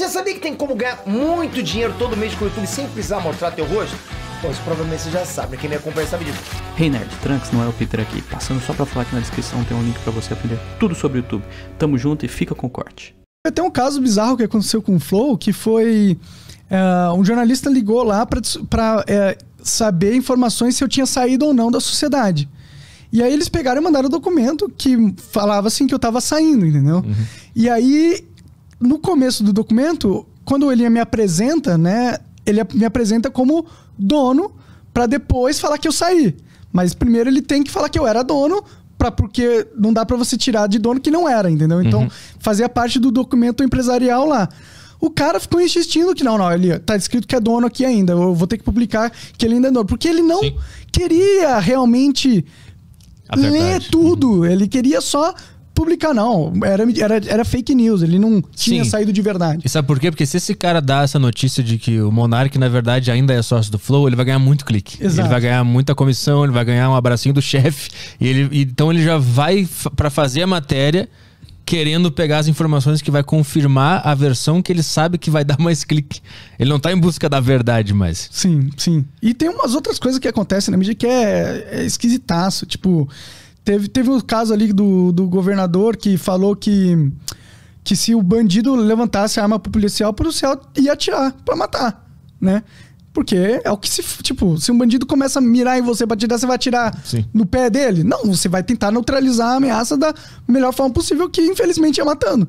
Você sabia que tem como ganhar muito dinheiro todo mês com o YouTube sem precisar mostrar teu rosto? Pois provavelmente você já sabe, né? quem me acompanha sabe disso. Hey Nerd, Trunks não é o Peter aqui. Passando só pra falar que na descrição tem um link para você aprender tudo sobre o YouTube. Tamo junto e fica com o corte. Tem um caso bizarro que aconteceu com o Flow, que foi... Uh, um jornalista ligou lá para uh, eh, saber informações se eu tinha saído ou não da sociedade. E aí eles pegaram e mandaram um documento que falava assim que eu tava saindo, entendeu? Uhum. E aí no começo do documento, quando ele me apresenta, né? Ele me apresenta como dono para depois falar que eu saí. Mas primeiro ele tem que falar que eu era dono para porque não dá para você tirar de dono que não era, entendeu? Uhum. Então, uhum. fazia parte do documento empresarial lá. O cara ficou insistindo que não, não, ele tá escrito que é dono aqui ainda. Eu vou ter que publicar que ele ainda é dono, porque ele não Sim. queria realmente ler tudo. Uhum. Ele queria só publicar, não. Era, era, era fake news, ele não tinha Sim. saído de verdade. E sabe por quê? Porque se esse cara dá essa notícia de que o Monark, na verdade, ainda é sócio do Flow, ele vai ganhar muito clique. Exato. Ele vai ganhar muita comissão, ele vai ganhar um abracinho do chefe. Então ele já vai para fazer a matéria querendo pegar as informações que vai confirmar a versão que ele sabe que vai dar mais clique. Ele não tá em busca da verdade mais. Sim, sim. E tem umas outras coisas que acontecem na mídia que é, é esquisitaço. Tipo, Teve, teve o um caso ali do, do governador que falou que, que se o bandido levantasse a arma pro policial, o policial ia atirar para matar, né? Porque é o que se. Tipo, se um bandido começa a mirar em você pra tirar, você vai atirar Sim. no pé dele? Não, você vai tentar neutralizar a ameaça da melhor forma possível, que infelizmente é matando.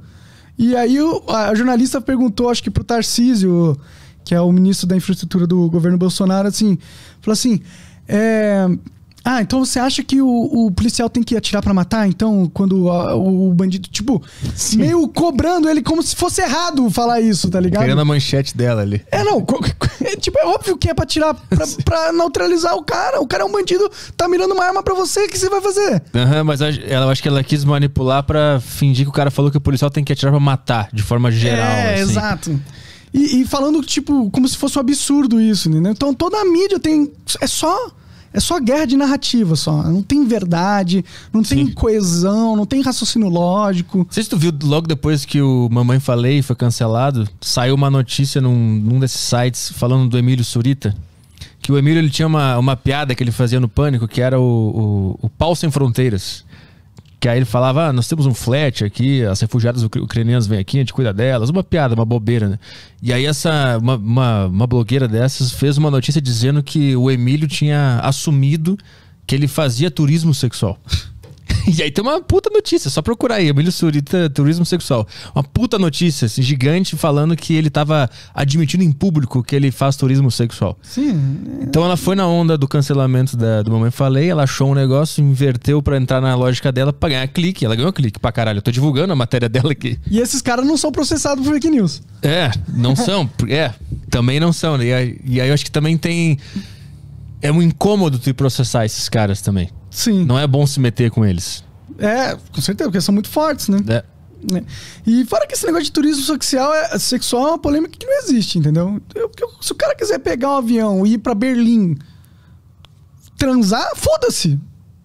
E aí a jornalista perguntou, acho que pro Tarcísio, que é o ministro da infraestrutura do governo Bolsonaro, assim, falou assim: é, ah, então você acha que o, o policial tem que atirar para matar, então, quando a, o bandido, tipo, Sim. meio cobrando ele como se fosse errado falar isso, tá ligado? Querendo a manchete dela ali. É, não. É, tipo, é óbvio que é pra tirar, pra, pra, neutralizar o cara. O cara é um bandido, tá mirando uma arma pra você, o que você vai fazer? Aham, uhum, mas ela, acho que ela quis manipular pra fingir que o cara falou que o policial tem que atirar pra matar, de forma é, geral. É, assim. exato. E, e, falando, tipo, como se fosse um absurdo isso, né? Então toda a mídia tem. É só é só guerra de narrativa, só. Não tem verdade, não Sim. tem coesão, não tem raciocínio lógico. Não sei se tu viu logo depois que o Mamãe Falei foi cancelado, saiu uma notícia num, num desses sites falando do Emílio Surita. Que o Emílio ele tinha uma, uma piada que ele fazia no Pânico, que era o, o, o Pau Sem Fronteiras. Que aí ele falava: ah, nós temos um flat aqui, as refugiadas ucranianas vêm aqui, a gente cuida delas. Uma piada, uma bobeira, né? E aí, essa, uma, uma, uma blogueira dessas fez uma notícia dizendo que o Emílio tinha assumido que ele fazia turismo sexual. E aí tem uma puta notícia, só procurar aí, Emílio Surita, turismo sexual. Uma puta notícia, assim, gigante, falando que ele tava admitindo em público que ele faz turismo sexual. Sim. É. Então ela foi na onda do cancelamento da, do Mamãe Falei, ela achou um negócio, inverteu para entrar na lógica dela pra ganhar clique. Ela ganhou clique pra caralho. Eu tô divulgando a matéria dela aqui. E esses caras não são processados por fake news. É, não são. é, também não são. E aí, e aí eu acho que também tem. É um incômodo tu processar esses caras também. Sim. Não é bom se meter com eles. É, com certeza, porque são muito fortes, né? É. é. E fora que esse negócio de turismo sexual é, sexual é uma polêmica que não existe, entendeu? Eu, se o cara quiser pegar um avião e ir para Berlim transar, foda-se.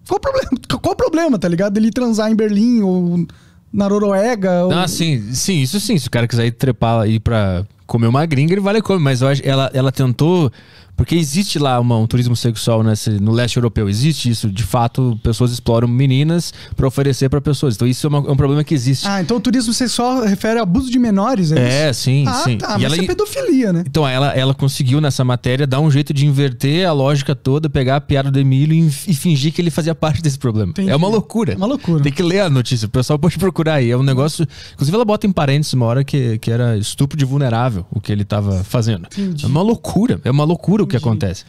Qual o problema? Qual o problema, tá ligado? Ele transar em Berlim ou na Noruega. Ou... Ah, sim, sim, isso sim. Se o cara quiser ir trepar ir pra comer uma gringa, ele vale comer. Mas ela, ela tentou porque existe lá uma, um turismo sexual nesse, no leste europeu, existe isso. De fato, pessoas exploram meninas para oferecer para pessoas. Então isso é, uma, é, um problema que existe. Ah, então o turismo sexual refere a abuso de menores, é, é sim, ah, sim. Tá, e mas ela, isso é pedofilia, né? Então ela, ela conseguiu nessa matéria dar um jeito de inverter a lógica toda, pegar a piada do Emílio e, e fingir que ele fazia parte desse problema. Entendi. É uma loucura. É uma loucura. Tem que ler a notícia, o pessoal pode procurar aí. É um negócio... Inclusive ela bota em parênteses uma hora que, que era estupro de vulnerável o que ele tava fazendo. Entendi. É uma loucura, é uma loucura que acontece.